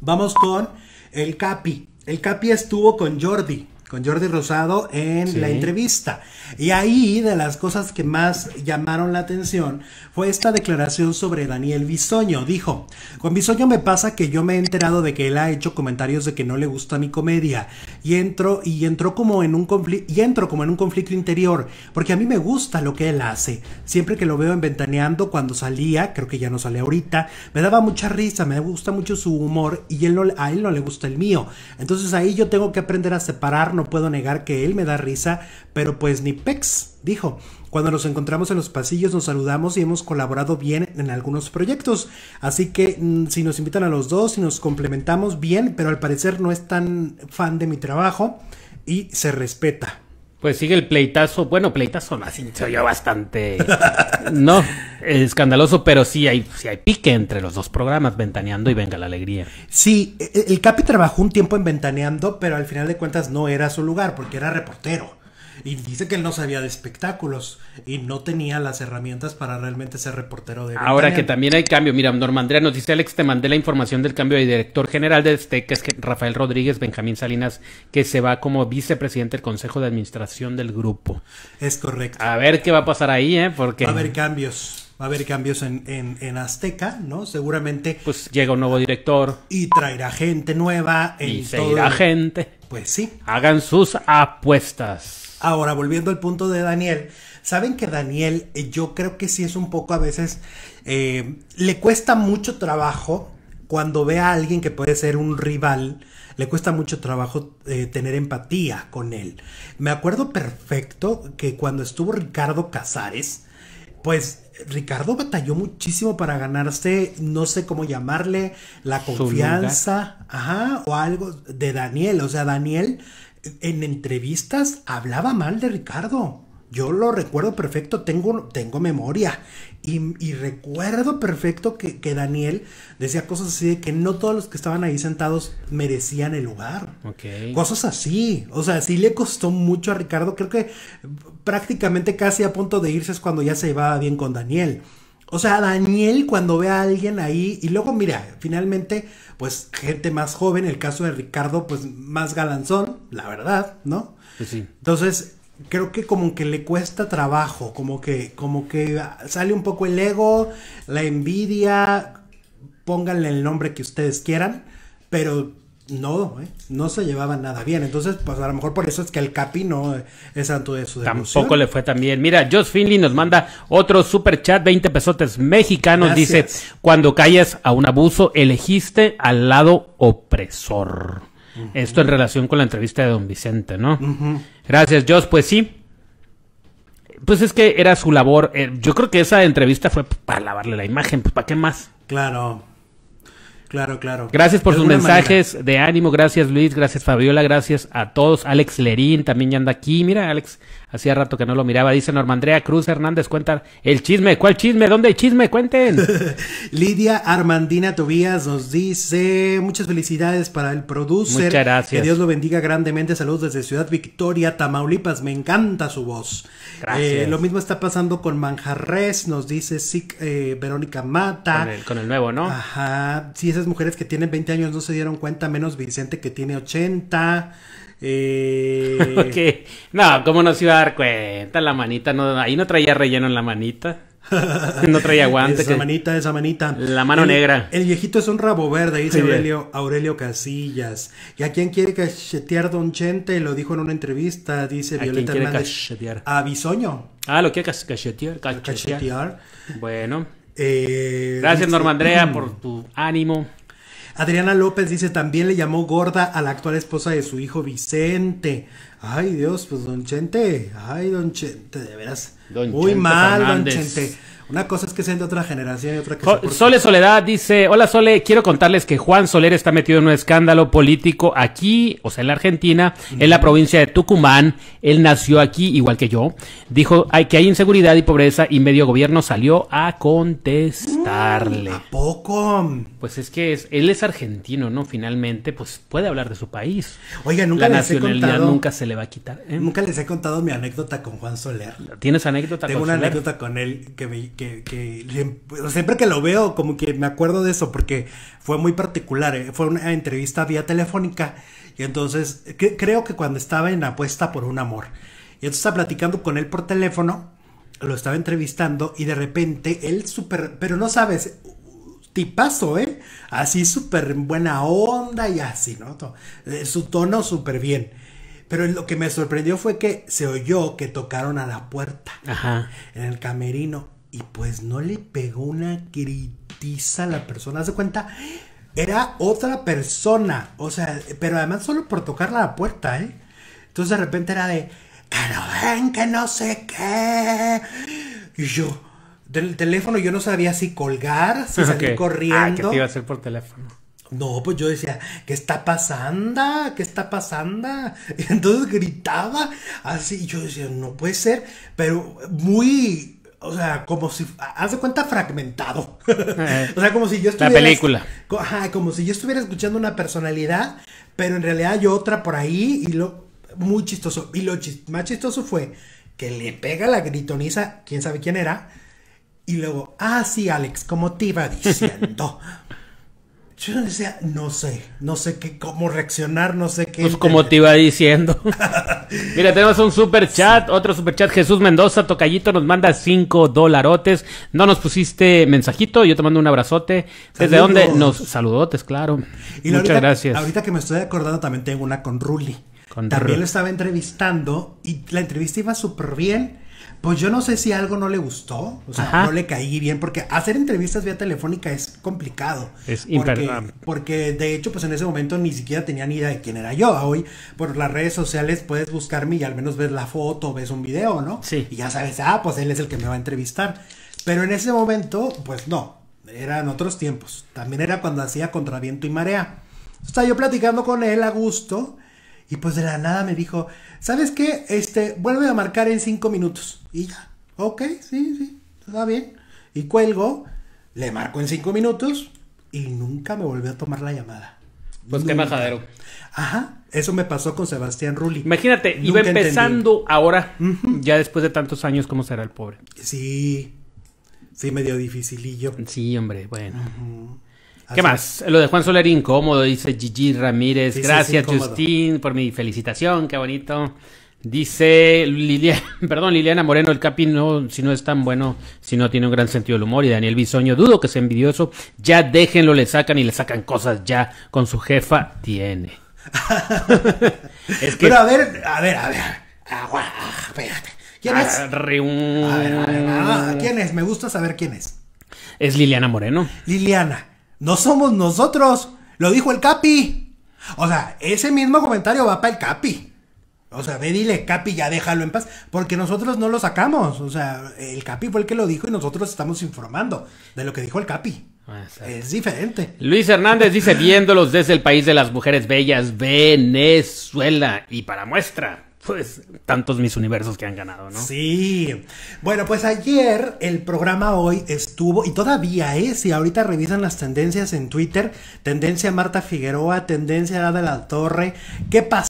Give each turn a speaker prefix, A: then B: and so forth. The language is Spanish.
A: Vamos con el Capi. El Capi estuvo con Jordi con Jordi Rosado en la entrevista. Y ahí de las cosas que más llamaron la atención fue esta declaración sobre Daniel Bisoño. Dijo, con Bisoño me pasa que yo me he enterado de que él ha hecho comentarios de que no le gusta mi comedia y entro y entró como en un conflicto y entro como en un conflicto interior, porque a mí me gusta lo que él hace. Siempre que lo veo en cuando salía, creo que ya no sale ahorita, me daba mucha risa, me gusta mucho su humor y él no, a él no le gusta el mío. Entonces ahí yo tengo que aprender a separarnos no puedo negar que él me da risa, pero pues ni pex, dijo. Cuando nos encontramos en los pasillos nos saludamos y hemos colaborado bien en algunos proyectos. Así que mm, si nos invitan a los dos, si nos complementamos bien, pero al parecer no es tan fan de mi trabajo y se respeta.
B: Pues sigue el pleitazo, bueno, pleitazo más así yo bastante,
A: no,
B: escandaloso, pero sí hay, sí hay pique entre los dos programas, Ventaneando y Venga la Alegría.
A: Sí, e, e, el Capi trabajó un tiempo en Ventaneando, pero al final de cuentas no era su lugar, porque era reportero. Y dice que él no sabía de espectáculos y no tenía las herramientas para realmente ser reportero de... Ahora que
B: también hay cambio, mira, Normandrea nos dice Alex, te mandé la información del cambio de director general de este, que es Rafael Rodríguez Benjamín Salinas, que se va como vicepresidente del Consejo de Administración del grupo. Es correcto. A ver qué va a pasar ahí, ¿eh? Porque... Va a haber cambios
A: va a haber cambios en, Azteca, ¿no? Seguramente. Pues llega un nuevo director. Y traerá gente nueva. En y traerá gente. Pues sí. Hagan sus apuestas. Ahora, volviendo al punto de Daniel, saben que Daniel, eh, yo creo que sí es un poco a veces, eh, le cuesta mucho trabajo cuando ve a alguien que puede ser un rival, le cuesta mucho trabajo eh, tener empatía con él. Me acuerdo perfecto que cuando estuvo Ricardo Casares, pues Ricardo batalló muchísimo para ganarse, no sé cómo llamarle, la confianza, ajá, o algo de Daniel. O sea, Daniel en entrevistas hablaba mal de Ricardo. Yo lo recuerdo perfecto, tengo, tengo memoria. Y, recuerdo perfecto que, Daniel decía cosas así de que no todos los que estaban ahí sentados merecían el lugar. Cosas así. O sea, sí le costó mucho a Ricardo. Creo que prácticamente casi a punto de irse es cuando ya se llevaba bien con Daniel. O sea, Daniel cuando ve a alguien ahí y luego mira, finalmente, pues gente más joven, el caso de Ricardo, pues más galanzón, la verdad, ¿no? Pues sí. Entonces, creo que como que le cuesta trabajo, como que, como que sale un poco el ego, la envidia, pónganle el nombre que ustedes quieran, pero no, eh, no se llevaba nada bien. Entonces, pues a lo mejor por eso es que el Capi no es santo de su Tampoco le fue
B: tan bien. Mira, Josh Finley nos manda otro super chat, 20 pesotes mexicanos. Dice, cuando callas a un abuso, elegiste al lado opresor. Esto en relación con la entrevista de don Vicente, ¿no? Gracias, Josh. Pues sí. Pues es que era su labor. Eh, yo creo que esa entrevista fue para lavarle la imagen. Pues, ¿Para qué más? Claro.
A: Claro, claro. Gracias por sus mensajes
B: de ánimo. Gracias, Luis. Gracias, Fabiola. Gracias a todos. Alex Lerín también ya anda aquí. Mira, Alex, Hacía rato que no lo miraba. Dice Normandrea Cruz Hernández, cuenta el chisme. ¿Cuál chisme?
A: ¿Dónde hay chisme? Cuenten. Lidia Armandina Tobías nos dice muchas felicidades para el producer. Muchas gracias. Que Dios lo bendiga grandemente. Saludos desde Ciudad Victoria, Tamaulipas. Me encanta su voz. Gracias. Eh, lo mismo está pasando con Manjarres, nos dice eh, Verónica Mata. Con el, nuevo, ¿no? Ajá. Sí, esas mujeres que tienen 20 años no se dieron cuenta, menos Vicente que tiene 80. Eh... okay.
B: No, ¿cómo nos iba cuenta, la manita no, ahí no traía relleno en la manita. no traía guantes, Esa manita,
A: esa manita. La mano negra. El viejito es un rabo verde, dice Aurelio, Aurelio Casillas. ¿Y a quién quiere cachetear Don Chente? Lo dijo en una entrevista, dice Violeta ¿A quién Hernández. A Bisoño. Ah, lo quiere cachetear, Bueno. Eh, Gracias, Norma Andrea, por tu ánimo. Adriana López dice, también le llamó gorda a la actual esposa de su hijo Vicente. Ay Dios, pues don Chente, ay don Chente, de veras. Muy mal, Don Chente. Una cosa es que sean de otra generación y otra que...
B: Sole Soledad dice, hola Sole, quiero contarles que Juan Soler está metido en un escándalo político aquí, o sea, en la Argentina, en la provincia de Tucumán. Él nació aquí, igual que yo. Dijo hay, que hay inseguridad y pobreza y medio gobierno salió a contestarle. Mm, ¿A poco? Pues es que es, él es argentino, ¿no? Finalmente, pues puede hablar de su país. Oiga, nunca nunca se le va a quitar. ¿eh?
A: Nunca les he contado mi anécdota con Juan Soler. ¿Tienes anécdota? Tengo una anécdota con él que, que, em, siempre que lo veo, como que me acuerdo de eso, porque fue muy particular. Eh, fue una entrevista vía telefónica. Y entonces, creo que cuando estaba en apuesta por un amor. Y entonces estaba platicando con él por teléfono, lo estaba entrevistando y de repente él súper, pero no sabes, tipazo, ¿eh? Así súper buena onda y así, ¿no? Eh, su tono súper bien. Pero lo que me sorprendió fue que se oyó que tocaron a la puerta en el camerino y pues no le pegó una gritiza a la persona. ¿Se cuenta? Era otra persona, o sea, pero además solo por tocar la puerta, ¿eh? Entonces de repente era de, que no ven, que no sé qué. Y yo, del teléfono yo no sabía si colgar, si salir corriendo. Ah, que iba a
B: hacer por teléfono.
A: No, pues yo decía, ¿qué está pasando? ¿Qué está pasando? Y entonces gritaba así. yo decía, no puede ser, pero muy, o sea, como si, haz de cuenta fragmentado. o sea, como si yo estuviera. La película. como si yo estuviera escuchando una personalidad, pero en realidad hay otra por ahí y lo, muy chistoso. Y lo más chistoso fue que le pega la gritoniza, quién sabe quién era. Y luego, ah, sí, Alex, como te iba diciendo. Yo decía, no sé, no sé qué, cómo reaccionar, no sé qué. Pues como te iba
B: diciendo.
A: Mira, tenemos
B: un super chat, otro super chat. Jesús Mendoza, Tocallito, nos manda cinco dolarotes. No nos pusiste mensajito, yo te mando un abrazote. ¿Desde dónde? Nos saludotes, claro. Muchas gracias. Ahorita
A: que me estoy acordando, también tengo una con Ruli. también estaba entrevistando y la entrevista iba súper bien pues yo no sé si algo no le gustó, o sea, no le caí bien, porque hacer entrevistas vía telefónica es complicado. Es ah. Porque, de hecho, pues en ese momento ni siquiera tenía ni idea de quién era yo. Hoy por las redes sociales puedes buscarme y al menos ves la foto, ves un video, ¿no? Sí. Y ya sabes, ah, pues él es el que me va a entrevistar. Pero en ese momento, pues no, eran otros tiempos. También era cuando hacía contraviento y marea. O sea, yo platicando con él a gusto y pues de la nada me dijo, ¿sabes qué? Este, vuelve a marcar en cinco minutos. Y ya, ok, sí, sí, está bien. Y cuelgo, le marco en cinco minutos y nunca me volvió a tomar la llamada. Pues qué majadero. Ajá, eso me pasó con Sebastián Rulli. Imagínate, iba empezando
B: ahora, ya después de tantos años, ¿cómo será el pobre? Sí, sí, medio dificilillo. Sí, hombre, bueno. ¿Qué más? Lo de Juan Soler incómodo, dice Gigi Ramírez. Gracias, Justín por mi felicitación, qué bonito. Dice Liliana, perdón, Liliana Moreno, el Capi no, si no es tan bueno, si no tiene un gran sentido del humor. Y Daniel Bisoño, dudo que sea envidioso. Ya déjenlo, le sacan y le sacan cosas ya con su jefa. Tiene. es que... Pero a ver, a ver, a ver.
A: Agua, espérate. ¿Quién es?
B: a ver, ah, ¿Quién
A: es? Me gusta saber quién es. Es Liliana Moreno. Liliana. No somos nosotros. Lo dijo el Capi. O sea, ese mismo comentario va para el Capi. O sea, ve, dile, Capi, ya déjalo en paz. Porque nosotros no lo sacamos. O sea, el Capi fue el que lo dijo y nosotros estamos informando de lo que dijo el Capi. Ah, es diferente.
B: Luis Hernández dice, viéndolos desde el país de las mujeres bellas, Venezuela. Y para muestra, pues tantos mis universos que han ganado,
A: ¿no? Sí. Bueno, pues ayer el programa hoy estuvo y todavía es, ¿eh? y ahorita revisan las tendencias en Twitter, tendencia Marta Figueroa, tendencia Ada la Torre, ¿qué pasa